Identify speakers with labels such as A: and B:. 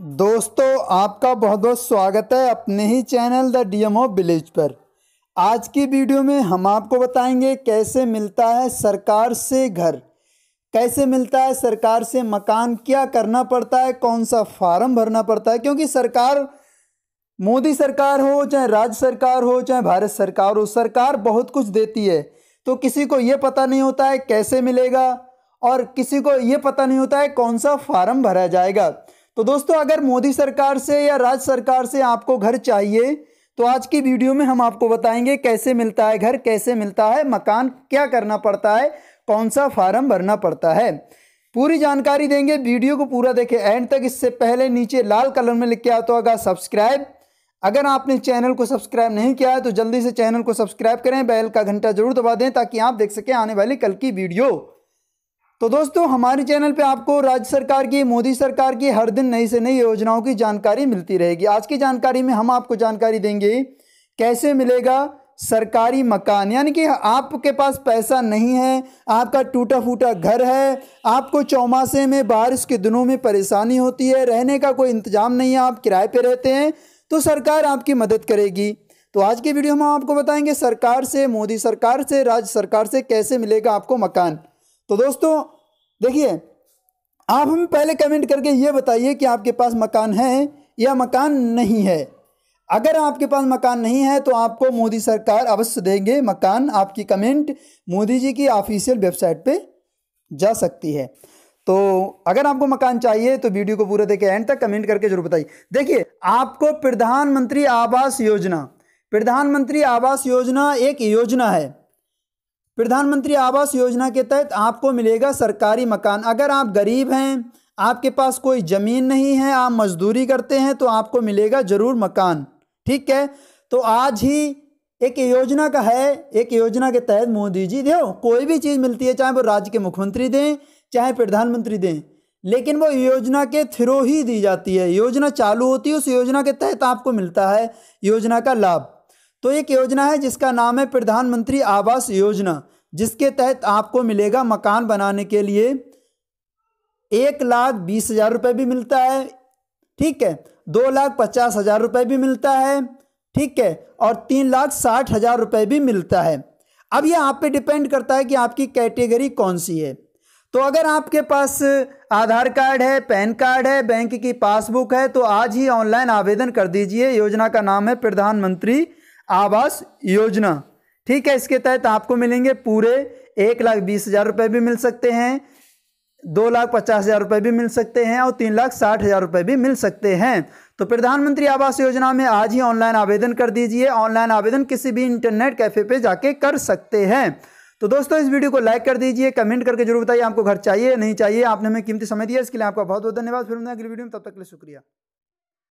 A: दोस्तों आपका बहुत बहुत स्वागत है अपने ही channel the DMO O village पर आज की वीडियो में हम आपको बताएंगे कैसे मिलता है सरकार से घर कैसे मिलता है सरकार से मकान क्या करना पड़ता है कौन सा फार्म भरना पड़ता है क्योंकि सरकार मोदी सरकार हो चाहे राज्य सरकार हो चाहे भारत सरकार हो सरकार बहुत कुछ देती है तो किसी को ये पता नहीं होता है कैसे मिलेगा और किसी को ये पता नहीं होता है कौन सा फार्म भरा जाएगा तो दोस्तों अगर मोदी सरकार से या राज्य सरकार से आपको घर चाहिए तो आज की वीडियो में हम आपको बताएंगे कैसे मिलता है घर कैसे मिलता है मकान क्या करना पड़ता है कौन सा फार्म भरना पड़ता है पूरी जानकारी देंगे वीडियो को पूरा देखें एंड तक इससे पहले नीचे लाल कलर में लिख के आता तो होगा सब्सक्राइब अगर आपने चैनल को सब्सक्राइब नहीं किया है तो जल्दी से चैनल को सब्सक्राइब करें बेल का घंटा जरूर दबा दें ताकि आप देख सकें आने वाली कल की वीडियो तो दोस्तों हमारे चैनल पे आपको राज्य सरकार की मोदी सरकार की हर दिन नई से नई योजनाओं की जानकारी मिलती रहेगी आज की जानकारी में हम आपको जानकारी देंगे कैसे मिलेगा सरकारी मकान यानी कि आपके पास पैसा नहीं है आपका टूटा फूटा घर है आपको चौमासे में बारिश के दिनों में परेशानी होती है रहने का कोई इंतजाम नहीं है आप किराए पर रहते हैं तो सरकार आपकी मदद करेगी तो आज की वीडियो में हम आपको बताएंगे सरकार से मोदी सरकार से राज्य सरकार से कैसे मिलेगा आपको मकान तो दोस्तों देखिए आप हमें पहले कमेंट करके ये बताइए कि आपके पास मकान है या मकान नहीं है अगर आपके पास मकान नहीं है तो आपको मोदी सरकार अवश्य देंगे मकान आपकी कमेंट मोदी जी की ऑफिशियल वेबसाइट पे जा सकती है तो अगर आपको मकान चाहिए तो वीडियो को पूरा देखे एंड तक कमेंट करके जरूर बताइए देखिए आपको प्रधानमंत्री आवास योजना प्रधानमंत्री आवास योजना एक योजना है प्रधानमंत्री आवास योजना के तहत आपको मिलेगा सरकारी मकान अगर आप गरीब हैं आपके पास कोई ज़मीन नहीं है आप मजदूरी करते हैं तो आपको मिलेगा ज़रूर मकान ठीक है तो आज ही एक योजना का है एक योजना के तहत मोदी जी देव कोई भी चीज़ मिलती है चाहे वो राज्य के मुख्यमंत्री दें चाहे प्रधानमंत्री दें लेकिन वो योजना के थ्रू ही दी जाती है योजना चालू होती है उस योजना के तहत आपको मिलता है योजना का लाभ तो एक योजना है जिसका नाम है प्रधानमंत्री आवास योजना जिसके तहत आपको मिलेगा मकान बनाने के लिए एक लाख बीस हज़ार रुपये भी मिलता है ठीक है दो लाख पचास हज़ार रुपये भी मिलता है ठीक है और तीन लाख साठ हज़ार रुपये भी मिलता है अब ये आप पे डिपेंड करता है कि आपकी कैटेगरी कौन सी है तो अगर आपके पास आधार कार्ड है पैन कार्ड है बैंक की पासबुक है तो आज ही ऑनलाइन आवेदन कर दीजिए योजना का नाम है प्रधानमंत्री आवास योजना ठीक है इसके तहत आपको मिलेंगे पूरे एक लाख बीस हज़ार रुपये भी मिल सकते हैं दो लाख पचास हज़ार रुपये भी मिल सकते हैं और तीन लाख साठ हज़ार रुपये भी मिल सकते हैं तो प्रधानमंत्री आवास योजना में आज ही ऑनलाइन आवेदन कर दीजिए ऑनलाइन आवेदन किसी भी इंटरनेट कैफ़े पे जाके कर सकते हैं तो दोस्तों इस वीडियो को लाइक कर दीजिए कमेंट करके जरूर बताइए आपको घर चाहिए नहीं चाहिए आपने हमें कीमती समय दिया इसके लिए आपका बहुत बहुत धन्यवाद फिर अगली वीडियो में तब तक के लिए शुक्रिया